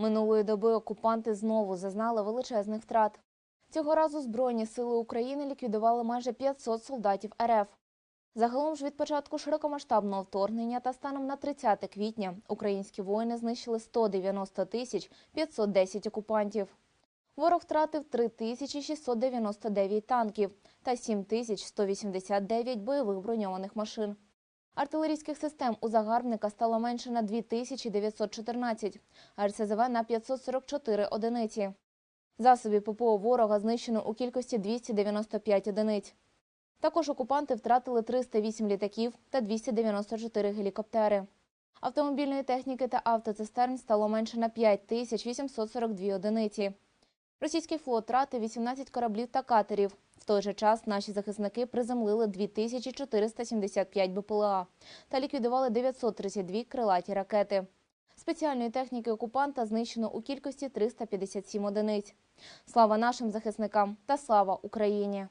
Минулої доби окупанти знову зазнали величезних втрат. Цього разу Збройні сили України ліквідували майже 500 солдатів РФ. Загалом ж від початку широкомасштабного вторгнення та станом на 30 квітня українські воїни знищили 190 тисяч 510 окупантів. Ворог втратив 3699 танків та 7189 бойових броньованих машин. Артилерійських систем у загарбника стало менше на 2914, а РСЗВ на 544 одиниці. Засобів ППО ворога знищено у кількості 295 одиниць. Також окупанти втратили 308 літаків та 294 гелікоптери. Автомобільної техніки та автоцистерн стало менше на 5842 одиниці. Російський флот тратив 18 кораблів та катерів. В той же час наші захисники приземлили 2475 БПЛА та ліквідували 932 крилаті ракети. Спеціальної техніки окупанта знищено у кількості 357 одиниць. Слава нашим захисникам та слава Україні!